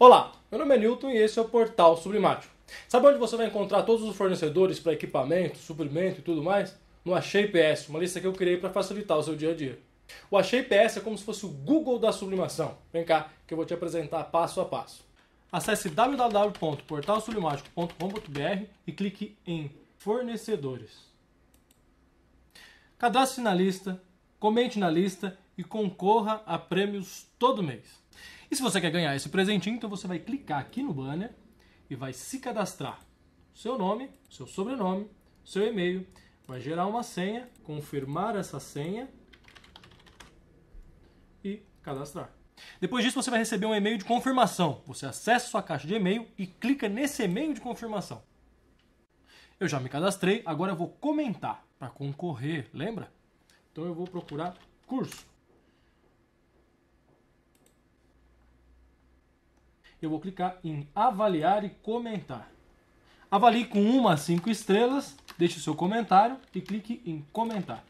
Olá, meu nome é Newton e esse é o Portal Sublimático. Sabe onde você vai encontrar todos os fornecedores para equipamento, suprimento e tudo mais? No Achei PS, uma lista que eu criei para facilitar o seu dia a dia. O Achei PS é como se fosse o Google da sublimação. Vem cá, que eu vou te apresentar passo a passo. Acesse www.portalsublimático.com.br e clique em Fornecedores. Cadastre na lista, comente na lista e concorra a prêmios todo mês. E se você quer ganhar esse presentinho, então você vai clicar aqui no banner e vai se cadastrar. Seu nome, seu sobrenome, seu e-mail, vai gerar uma senha, confirmar essa senha e cadastrar. Depois disso, você vai receber um e-mail de confirmação. Você acessa sua caixa de e-mail e clica nesse e-mail de confirmação. Eu já me cadastrei, agora eu vou comentar para concorrer, lembra? Então eu vou procurar curso. eu vou clicar em avaliar e comentar. Avalie com uma a cinco estrelas, deixe o seu comentário e clique em comentar.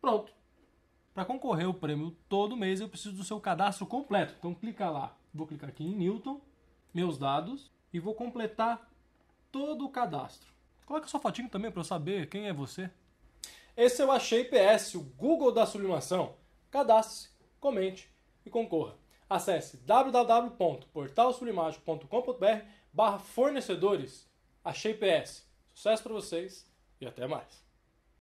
Pronto. Para concorrer ao prêmio todo mês, eu preciso do seu cadastro completo. Então clica lá. Vou clicar aqui em Newton, meus dados e vou completar todo o cadastro. Coloca sua fotinho também para eu saber quem é você. Esse eu é achei PS, o Google da sublimação. Cadastre-se, comente e concorra. Acesse www.portalsublimático.com.br barra fornecedores. Achei PS. Sucesso para vocês e até mais.